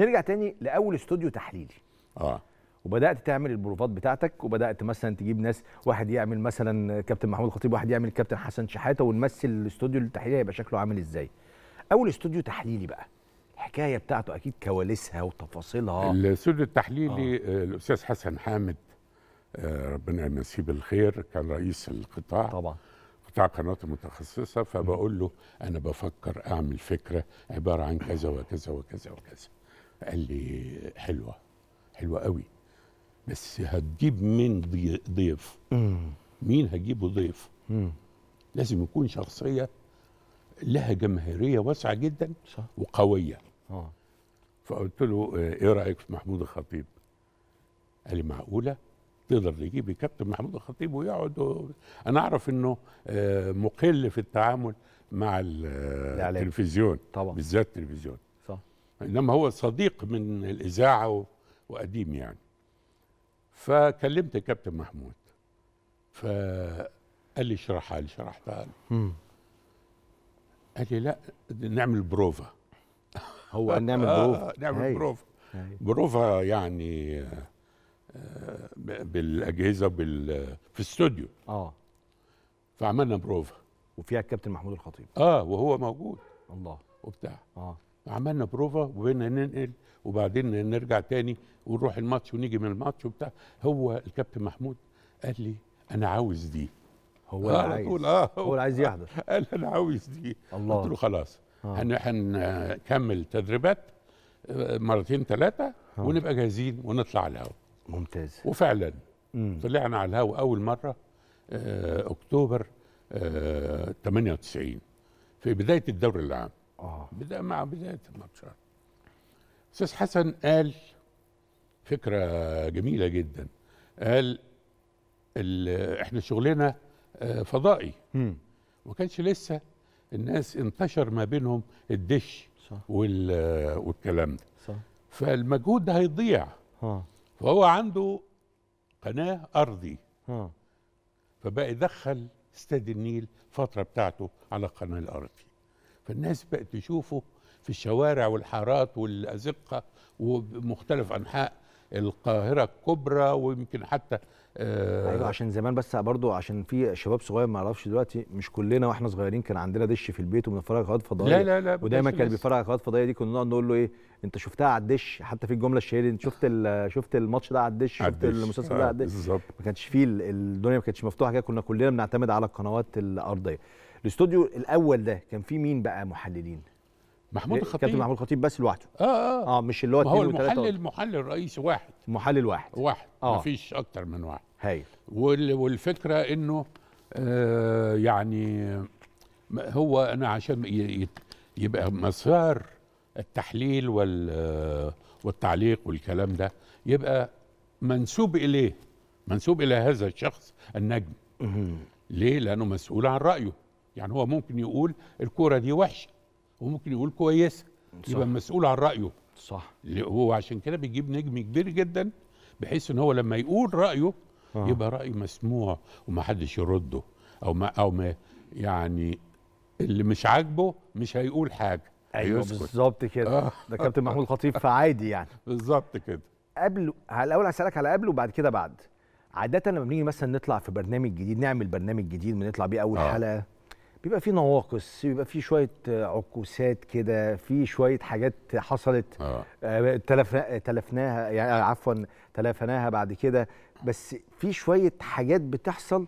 نرجع تاني لاول استوديو تحليلي اه وبدات تعمل البروفات بتاعتك وبدات مثلا تجيب ناس واحد يعمل مثلا كابتن محمود خطيب واحد يعمل كابتن حسن شحاته ونمثل الاستوديو التحليلي هيبقى شكله عامل ازاي اول استوديو تحليلي بقى الحكايه بتاعته اكيد كواليسها وتفاصيلها الاستوديو التحليلي آه. آه، الاستاذ حسن حامد آه، ربنا يمسيه بالخير كان رئيس القطاع طبعا قطاع قنوات متخصصة فبقول له أنا بفكر أعمل فكرة عبارة عن كذا وكذا وكذا وكذا قال لي حلوه حلوه قوي بس هتجيب من ضيف مين هجيبه ضيف لازم يكون شخصيه لها جماهيريه واسعه جدا وقويه آه. فقلت له ايه رايك في محمود الخطيب قال لي معقوله تقدر تجيب كابتن محمود الخطيب ويقعد و... انا اعرف انه آه، مقل في التعامل مع التلفزيون طبعا بالذات التلفزيون انما هو صديق من الاذاعه وقديم يعني فكلمت الكابتن محمود فقال لي اشرحها لي شرحتها قال لي لا نعمل بروفا هو قال نعمل آه، بروفا آه نعمل هي. بروفا هي. بروفا يعني آه، بالاجهزه بال في استوديو اه فعملنا بروفا وفيها الكابتن محمود الخطيب اه وهو موجود الله وبتاع اه عملنا بروفا وبقينا ننقل وبعدين نرجع تاني ونروح الماتش ونيجي من الماتش وبتاع هو الكابتن محمود قال لي انا عاوز دي هو آه عايز طول آه هو, هو اللي عايز يحضر قال انا عاوز دي الله قلت له خلاص آه. هنكمل تدريبات آه، مرتين ثلاثه آه. ونبقى جاهزين ونطلع على الهواء ممتاز وفعلا مم. طلعنا على الهواء اول مره اكتوبر 98 في بدايه الدوري العام اه بدأ مع بدايه الماتش استاذ حسن قال فكره جميله جدا قال احنا شغلنا آه، فضائي مم. كانش لسه الناس انتشر ما بينهم الدش صح. آه، والكلام ده صح. فالمجهود ده هيضيع ها. فهو عنده قناه ارضي ها. فبقى يدخل استاد النيل فتره بتاعته على القناه الارضي فالناس بقت تشوفه في الشوارع والحارات والأزقة ومختلف أنحاء القاهره الكبرى ويمكن حتى آه ايوه عشان زمان بس برضو عشان في شباب صغير ما يعرفش دلوقتي مش كلنا واحنا صغيرين كان عندنا دش في البيت وبنتفرج قنوات فضائيه لا لا لا ودايما كان بيتفرج على قنوات فضائيه دي كنا نقعد نقول له ايه انت شفتها على الدش حتى في الجمله الشهيره انت شفت شفت الماتش ده على الدش شفت المسلسل ده على الدش بالظبط ما كانش فيه الدنيا ما كانتش مفتوحه كده كنا كلنا بنعتمد على القنوات الارضيه الاستوديو الاول ده كان فيه مين بقى محللين محمود إيه، الخطيب كابتن محمود الخطيب بس لوحده اه اه اه مش اللي هو هو المحلل المحلل الرئيسي واحد محلل واحد واحد آه. مفيش اكتر من واحد هايل والفكره انه آه يعني هو انا عشان يبقى مسار التحليل وال والتعليق والكلام ده يبقى منسوب اليه منسوب الى هذا الشخص النجم ليه لانه مسؤول عن رايه يعني هو ممكن يقول الكوره دي وحشه وممكن يقول كويسه يبقى مسؤول عن رايه صح هو عشان كده بيجيب نجم كبير جدا بحيث ان هو لما يقول رايه آه. يبقى راي مسموع ومحدش يرده او ما او ما يعني اللي مش عاجبه مش هيقول حاجه ايوه بالظبط كده آه. ده كابتن محمود خطيب فعادي يعني بالظبط كده قبل الاول هسالك على قبل وبعد كده بعد عاده لما بنيجي مثلا نطلع في برنامج جديد نعمل برنامج جديد بنطلع بيه اول آه. حلقه بيبقى في نواقص بيبقى في شويه عكوسات كده في شويه حاجات حصلت آه. آه. تلف... تلفناها يعني عفوا تلفناها بعد كده بس في شويه حاجات بتحصل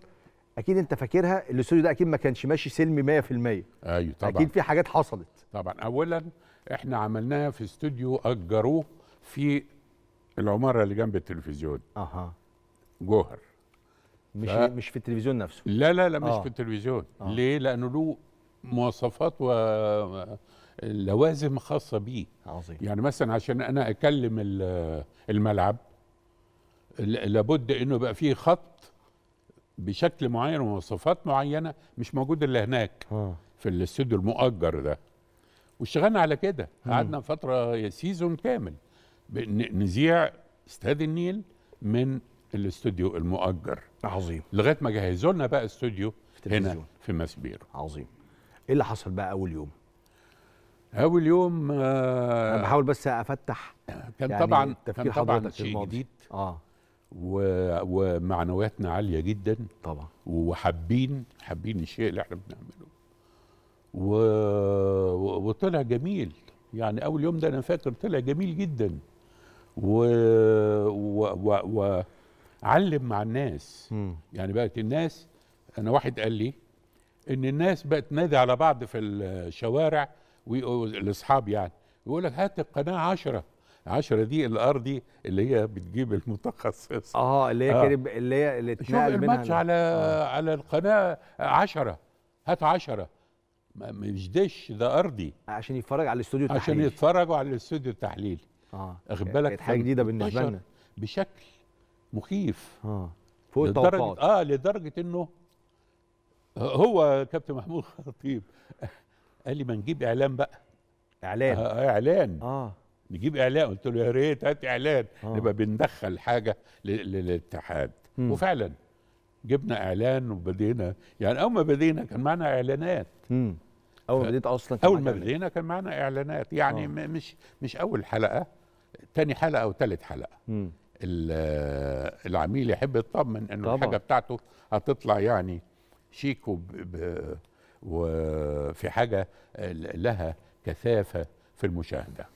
اكيد انت فاكرها الاستوديو ده اكيد ما كانش ماشي سلمي 100% ايوه طبعا اكيد في حاجات حصلت طبعا اولا احنا عملناها في استوديو اجروه في العماره اللي جنب التلفزيون اها جوهر مش ف... مش في التلفزيون نفسه لا لا لا مش آه. في التلفزيون آه. ليه لانه له مواصفات و لوازم خاصه بيه عظيم يعني مثلا عشان انا اكلم الملعب لابد انه يبقى فيه خط بشكل معين ومواصفات معينه مش موجود الا هناك آه. في الاستوديو المؤجر ده واشتغلنا على كده قعدنا فتره سيزون كامل نذيع استاد النيل من الاستوديو المؤجر عظيم لغايه ما جهزوا لنا بقى استوديو هنا في ماسبيرو عظيم ايه اللي حصل بقى اول يوم اول يوم آه انا بحاول بس افتح كان يعني طبعا كان طبعا شيء جديد اه و... ومعنوياتنا عاليه جدا طبعا وحابين حابين الشيء اللي احنا بنعمله و... وطلع جميل يعني اول يوم ده انا فاكر طلع جميل جدا و, و... و... و... علم مع الناس م. يعني بقت الناس انا واحد قال لي ان الناس بقت تنادي على بعض في الشوارع الاصحاب يعني يقول لك هات القناه 10 10 دي الارضي اللي هي بتجيب المتخصص اه اللي هي آه. كريم اللي هي اللي اتنقل منها الماتش على آه. على القناه 10 هات 10 مش دش ده ارضي عشان يتفرج على الاستوديو التحليلي عشان يتفرجوا على الاستوديو التحليلي اه واخد بالك حاجه جديده بالنسبه لنا بشكل مخيف اه فوق التوقعات اه لدرجه انه هو كابتن محمود خطيب قال لي ما نجيب اعلان بقى اعلان آه, آه، اعلان اه نجيب اعلان قلت له يا ريت هات اعلان آه. نبقى بندخل حاجه للاتحاد م. وفعلا جبنا اعلان وبدينا يعني اول ما بدينا كان معنا اعلانات م. اول ما بديت اصلا كان اول ما بدينا كان معنا اعلانات يعني آه. مش مش اول حلقه تاني حلقه او تالت حلقه م. العميل يحب يطمن انه طبعا. الحاجه بتاعته هتطلع يعني شيك وفي حاجه لها كثافه في المشاهده